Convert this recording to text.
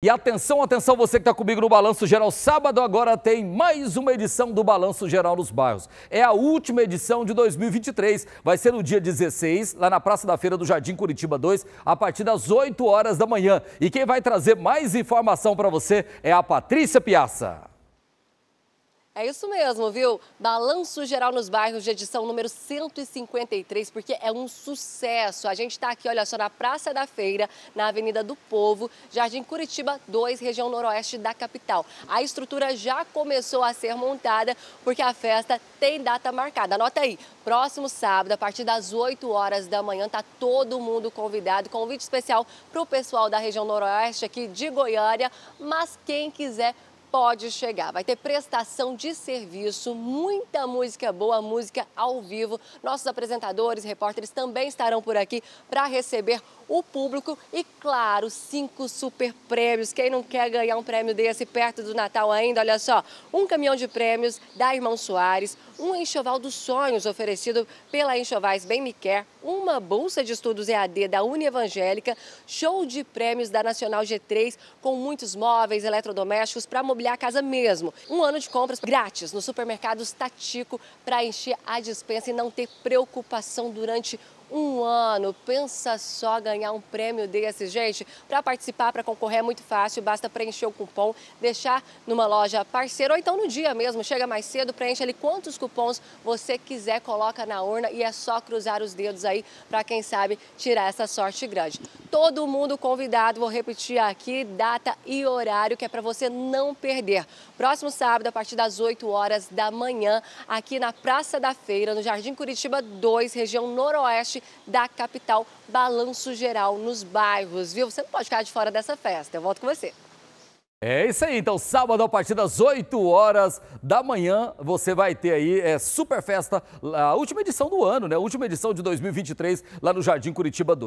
E atenção, atenção, você que está comigo no Balanço Geral. Sábado agora tem mais uma edição do Balanço Geral nos Bairros. É a última edição de 2023. Vai ser no dia 16, lá na Praça da Feira do Jardim Curitiba 2, a partir das 8 horas da manhã. E quem vai trazer mais informação para você é a Patrícia Piazza. É isso mesmo, viu? Balanço Geral nos Bairros de edição número 153, porque é um sucesso. A gente está aqui, olha só, na Praça da Feira, na Avenida do Povo, Jardim Curitiba 2, região noroeste da capital. A estrutura já começou a ser montada, porque a festa tem data marcada. Anota aí, próximo sábado, a partir das 8 horas da manhã, tá todo mundo convidado. Convite especial para o pessoal da região noroeste aqui de Goiânia, mas quem quiser pode chegar. Vai ter prestação de serviço, muita música boa, música ao vivo. Nossos apresentadores, repórteres também estarão por aqui para receber o público e, claro, cinco super prêmios. Quem não quer ganhar um prêmio desse perto do Natal ainda? Olha só, um caminhão de prêmios da Irmão Soares, um enxoval dos sonhos oferecido pela Enxovais Bem Me Quer, uma bolsa de estudos EAD da Uni Evangélica, show de prêmios da Nacional G3 com muitos móveis eletrodomésticos para mobiliar a casa mesmo. Um ano de compras grátis no supermercado Tatico para encher a dispensa e não ter preocupação durante um ano. Pensa só ganhar um prêmio desse, gente. Para participar, para concorrer é muito fácil, basta preencher o cupom, deixar numa loja parceira ou então no dia mesmo. Chega mais cedo, preenche ali quantos cupons você quiser, coloca na urna e é só cruzar os dedos aí para quem sabe tirar essa sorte grande. Todo mundo convidado, vou repetir aqui data e horário que é para você não perder. Próximo sábado, a partir das 8 horas da manhã, aqui na Praça da Feira, no Jardim Curitiba 2, região noroeste da capital. Balanço geral nos bairros, viu? Você não pode ficar de fora dessa festa. Eu volto com você. É isso aí, então sábado a partir das 8 horas da manhã você vai ter aí é, Super Festa, a última edição do ano, né? A última edição de 2023 lá no Jardim Curitiba 2.